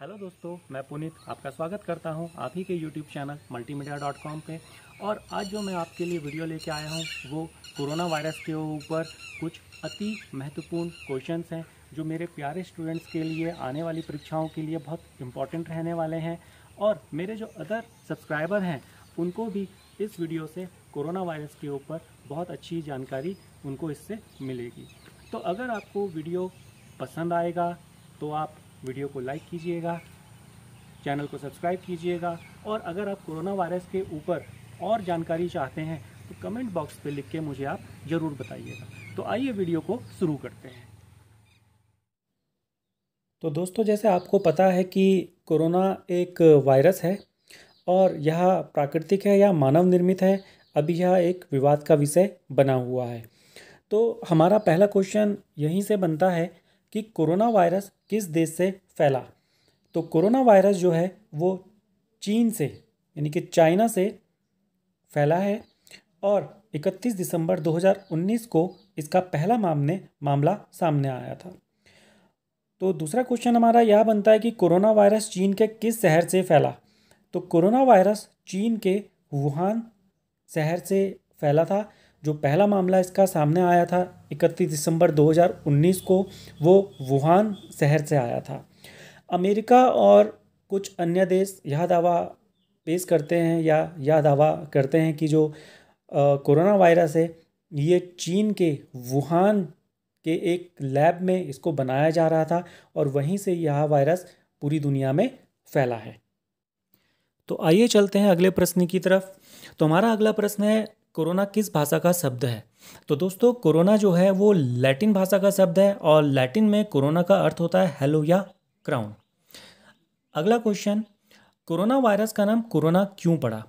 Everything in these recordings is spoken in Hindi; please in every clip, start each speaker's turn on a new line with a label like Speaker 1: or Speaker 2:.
Speaker 1: हेलो दोस्तों मैं पुनीत आपका स्वागत करता हूं आप ही के YouTube channel multimedia dot com पर और आज जो मैं आपके लिए वीडियो लेके आया हूं वो कोरोना वायरस के ऊपर कुछ अति महत्वपूर्ण क्वेश्चंस हैं जो मेरे प्यारे स्टूडेंट्स के लिए आने वाली परीक्षाओं के लिए बहुत इंपॉर्टेंट रहने वाले हैं और मेरे जो अदर सब्सक्राइबर हैं उनको भी इस वीडियो से कोरोना वायरस के ऊपर बहुत अच्छी जानकारी उनको इससे मिलेगी तो अगर आपको वीडियो पसंद आएगा तो आप वीडियो को लाइक कीजिएगा चैनल को सब्सक्राइब कीजिएगा और अगर आप कोरोना वायरस के ऊपर और जानकारी चाहते हैं तो कमेंट बॉक्स पे लिख के मुझे आप ज़रूर बताइएगा तो आइए वीडियो को शुरू करते हैं तो दोस्तों जैसे आपको पता है कि कोरोना एक वायरस है और यह प्राकृतिक है या मानव निर्मित है अभी यह एक विवाद का विषय बना हुआ है तो हमारा पहला क्वेश्चन यहीं से बनता है कि कोरोना वायरस किस देश से फैला तो कोरोना वायरस जो है वो चीन से यानी कि चाइना से फैला है और 31 दिसंबर 2019 को इसका पहला मामले मामला सामने आया था तो दूसरा क्वेश्चन हमारा यह बनता है कि कोरोना वायरस चीन के किस शहर से फैला तो कोरोना वायरस चीन के वुहान शहर से फैला था जो पहला मामला इसका सामने आया था 31 दिसंबर 2019 को वो वुहान शहर से आया था अमेरिका और कुछ अन्य देश यह दावा पेश करते हैं या यह दावा करते हैं कि जो कोरोना वायरस है ये चीन के वुहान के एक लैब में इसको बनाया जा रहा था और वहीं से यह वायरस पूरी दुनिया में फैला है तो आइए चलते हैं अगले प्रश्न की तरफ तो हमारा अगला प्रश्न है कोरोना किस भाषा का शब्द है तो दोस्तों कोरोना जो है वो लैटिन भाषा का शब्द है और लैटिन में कोरोना का अर्थ होता है हेलो या क्राउन अगला क्वेश्चन कोरोना वायरस का नाम कोरोना क्यों पड़ा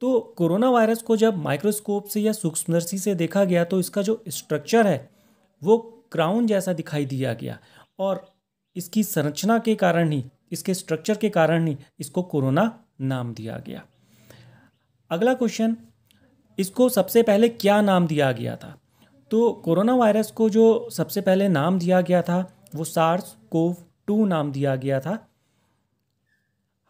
Speaker 1: तो कोरोना वायरस को जब माइक्रोस्कोप से या सूक्ष्मदर्शी से देखा गया तो इसका जो स्ट्रक्चर है वो क्राउन जैसा दिखाई दिया गया और इसकी संरचना के कारण ही इसके स्ट्रक्चर के कारण ही इसको कोरोना नाम दिया गया अगला क्वेश्चन इसको सबसे पहले क्या नाम दिया गया था तो कोरोना वायरस को जो सबसे पहले नाम दिया गया था वो सार्स कोव टू नाम दिया गया था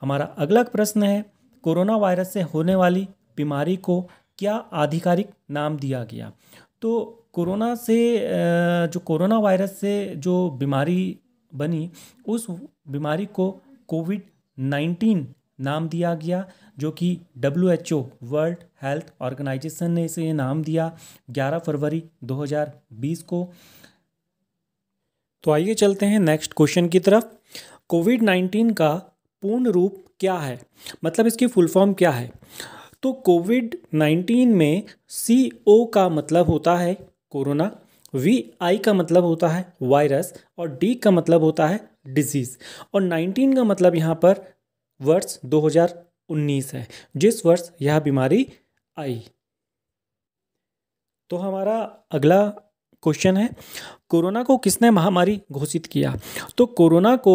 Speaker 1: हमारा अगला प्रश्न है कोरोना वायरस से होने वाली बीमारी को क्या आधिकारिक नाम दिया गया तो कोरोना से जो कोरोना वायरस से जो बीमारी बनी उस बीमारी को कोविड नाइन्टीन नाम दिया गया जो कि W H O world health organisation ने इसे नाम दिया 11 फरवरी 2020 को तो आइए चलते हैं नेक्स्ट क्वेश्चन की तरफ कोविड नाइन्टीन का पूर्ण रूप क्या है मतलब इसकी फुल फॉर्म क्या है तो कोविड नाइन्टीन में सी ओ का मतलब होता है कोरोना वी आई का मतलब होता है वायरस और डी का मतलब होता है डिजीज़ और नाइन्टीन का मतलब यहाँ पर वर्ष 2019 है जिस वर्ष यह बीमारी आई तो हमारा अगला क्वेश्चन है कोरोना को किसने महामारी घोषित किया तो कोरोना को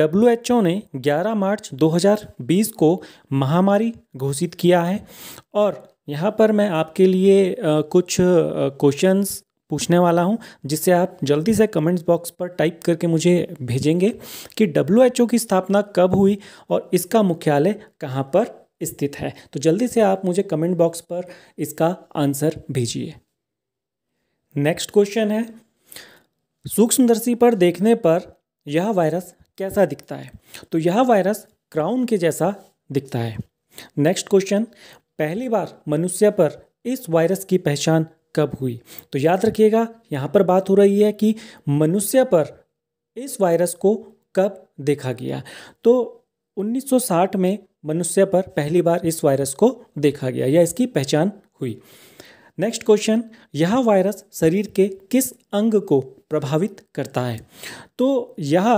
Speaker 1: डब्ल्यू ने 11 मार्च 2020 को महामारी घोषित किया है और यहाँ पर मैं आपके लिए कुछ क्वेश्चंस पूछने वाला हूँ जिससे आप जल्दी से कमेंट्स बॉक्स पर टाइप करके मुझे भेजेंगे कि डब्ल्यू की स्थापना कब हुई और इसका मुख्यालय कहाँ पर स्थित है तो जल्दी से आप मुझे कमेंट बॉक्स पर इसका आंसर भेजिए नेक्स्ट क्वेश्चन है सूक्ष्मदर्शी पर देखने पर यह वायरस कैसा दिखता है तो यह वायरस क्राउन के जैसा दिखता है नेक्स्ट क्वेश्चन पहली बार मनुष्य पर इस वायरस की पहचान कब हुई तो याद रखिएगा यहाँ पर बात हो रही है कि मनुष्य पर इस वायरस को कब देखा गया तो 1960 में मनुष्य पर पहली बार इस वायरस को देखा गया या इसकी पहचान हुई नेक्स्ट क्वेश्चन यह वायरस शरीर के किस अंग को प्रभावित करता है तो यह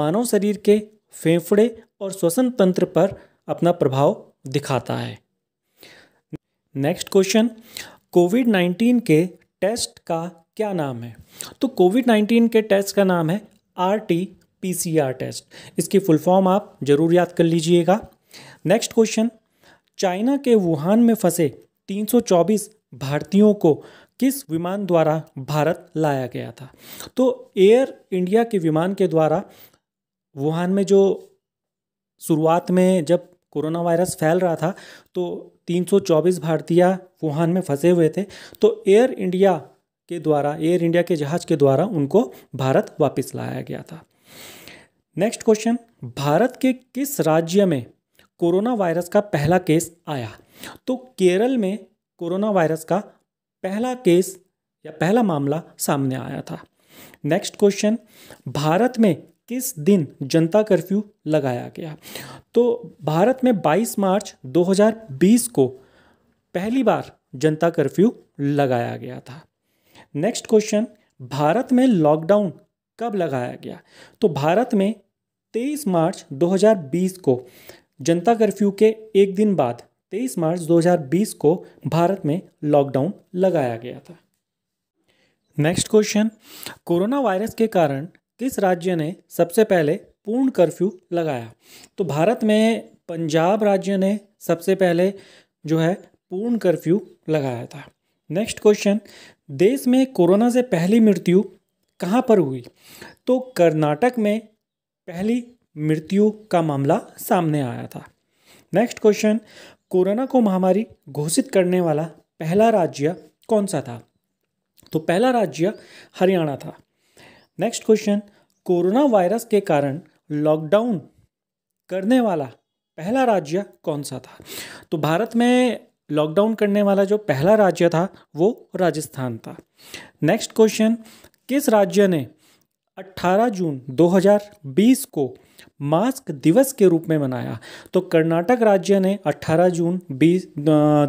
Speaker 1: मानव शरीर के फेफड़े और श्वसन तंत्र पर अपना प्रभाव दिखाता है नेक्स्ट क्वेश्चन कोविड नाइन्टीन के टेस्ट का क्या नाम है तो कोविड नाइन्टीन के टेस्ट का नाम है R T P C R test इसकी फुल फॉर्म आप ज़रूर याद कर लीजिएगा नेक्स्ट क्वेश्चन चाइना के वुहान में फंसे 324 भारतीयों को किस विमान द्वारा भारत लाया गया था तो एयर इंडिया के विमान के द्वारा वुहान में जो शुरुआत में जब कोरोना वायरस फैल रहा था तो 324 भारतीय वुहान में फंसे हुए थे तो एयर इंडिया के द्वारा एयर इंडिया के जहाज़ के द्वारा उनको भारत वापस लाया गया था नेक्स्ट क्वेश्चन भारत के किस राज्य में कोरोना वायरस का पहला केस आया तो केरल में कोरोना वायरस का पहला केस या पहला मामला सामने आया था नेक्स्ट क्वेश्चन भारत में किस दिन जनता कर्फ्यू लगाया गया तो भारत में 22 मार्च 2020 को पहली बार जनता कर्फ्यू लगाया गया था नेक्स्ट क्वेश्चन भारत में लॉकडाउन कब लगाया गया तो भारत में 23 मार्च 2020 को जनता कर्फ्यू के एक दिन बाद 23 मार्च 2020 को भारत में लॉकडाउन लगाया गया था नेक्स्ट क्वेश्चन कोरोना वायरस के कारण किस राज्य ने सबसे पहले पूर्ण कर्फ्यू लगाया तो भारत में पंजाब राज्य ने सबसे पहले जो है पूर्ण कर्फ्यू लगाया था नेक्स्ट क्वेश्चन देश में कोरोना से पहली मृत्यु कहाँ पर हुई तो कर्नाटक में पहली मृत्यु का मामला सामने आया था नेक्स्ट क्वेश्चन कोरोना को महामारी घोषित करने वाला पहला राज्य कौन सा था तो पहला राज्य हरियाणा था नेक्स्ट क्वेश्चन कोरोना वायरस के कारण लॉकडाउन करने वाला पहला राज्य कौन सा था तो भारत में लॉकडाउन करने वाला जो पहला राज्य था वो राजस्थान था नेक्स्ट क्वेश्चन किस राज्य ने 18 जून 2020 को मास्क दिवस के रूप में मनाया तो कर्नाटक राज्य ने 18 जून 20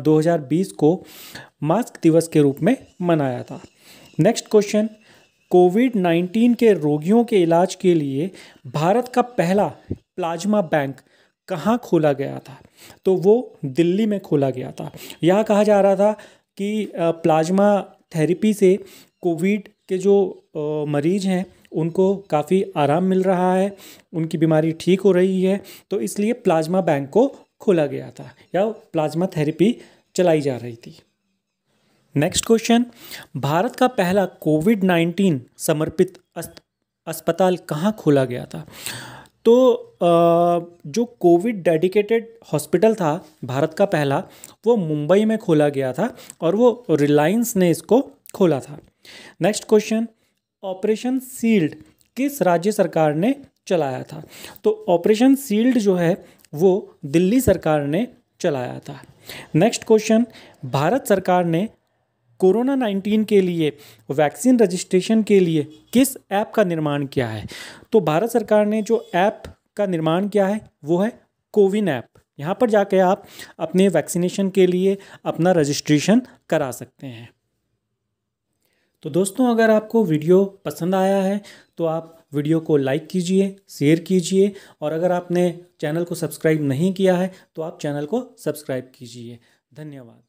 Speaker 1: 2020 को मास्क दिवस के रूप में मनाया था नेक्स्ट क्वेश्चन कोविड 19 के रोगियों के इलाज के लिए भारत का पहला प्लाज्मा बैंक कहाँ खोला गया था तो वो दिल्ली में खोला गया था यह कहा जा रहा था कि प्लाज्मा थेरेपी से कोविड के जो मरीज हैं उनको काफ़ी आराम मिल रहा है उनकी बीमारी ठीक हो रही है तो इसलिए प्लाज्मा बैंक को खोला गया था या प्लाज्मा थेरेपी चलाई जा रही थी नेक्स्ट क्वेश्चन भारत का पहला कोविड नाइन्टीन समर्पित अस्पताल कहाँ खोला गया था तो जो कोविड डेडिकेटेड हॉस्पिटल था भारत का पहला वो मुंबई में खोला गया था और वो रिलायंस ने इसको खोला था नेक्स्ट क्वेश्चन ऑपरेशन सील्ड किस राज्य सरकार ने चलाया था तो ऑपरेशन सील्ड जो है वो दिल्ली सरकार ने चलाया था नेक्स्ट क्वेश्चन भारत सरकार ने कोरोना 19 के लिए वैक्सीन रजिस्ट्रेशन के लिए किस ऐप का निर्माण किया है तो भारत सरकार ने जो ऐप का निर्माण किया है वो है कोविन ऐप यहाँ पर जाके आप अपने वैक्सीनेशन के लिए अपना रजिस्ट्रेशन करा सकते हैं तो दोस्तों अगर आपको वीडियो पसंद आया है तो आप वीडियो को लाइक कीजिए शेयर कीजिए और अगर आपने चैनल को सब्सक्राइब नहीं किया है तो आप चैनल को सब्सक्राइब कीजिए धन्यवाद